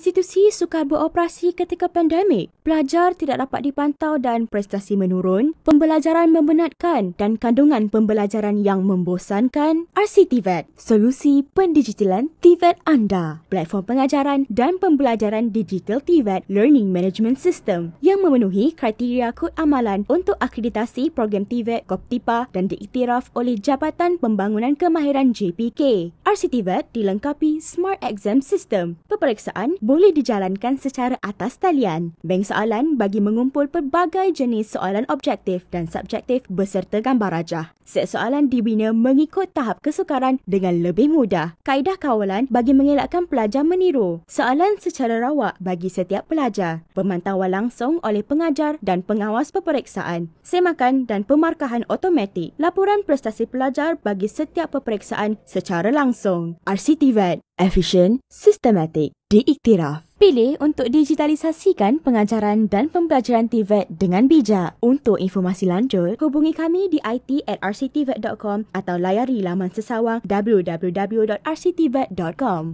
institusi sukar beroperasi ketika pandemik. Pelajar tidak dapat dipantau dan prestasi menurun. Pembelajaran membenatkan dan kandungan pembelajaran yang membosankan. RCTVET, e solusi pendigitalan TVET e anda. Platform pengajaran dan pembelajaran digital TVET e Learning Management System yang memenuhi kriteria kod amalan untuk akreditasi program TVET KOPTIPA dan diiktiraf oleh Jabatan Pembangunan Kemahiran JPK. RCT dilengkapi Smart Exam System. Peperiksaan boleh dijalankan secara atas talian. Bank soalan bagi mengumpul pelbagai jenis soalan objektif dan subjektif beserta gambar rajah. Set soalan dibina mengikut tahap kesukaran dengan lebih mudah. Kaedah kawalan bagi mengelakkan pelajar meniru. Soalan secara rawak bagi setiap pelajar. Pemantauan langsung oleh pengajar dan pengawas peperiksaan. Semakan dan pemarkahan otomatik. Laporan prestasi pelajar bagi setiap peperiksaan secara langsung kosong. RCT Vet, efficient, systematic, diiktiraf. Pilih untuk digitalisasikan pengajaran dan pembelajaran TVET dengan bijak. Untuk informasi lanjut, hubungi kami di it at rctvet.com atau layari laman sesawang www.rctvet.com.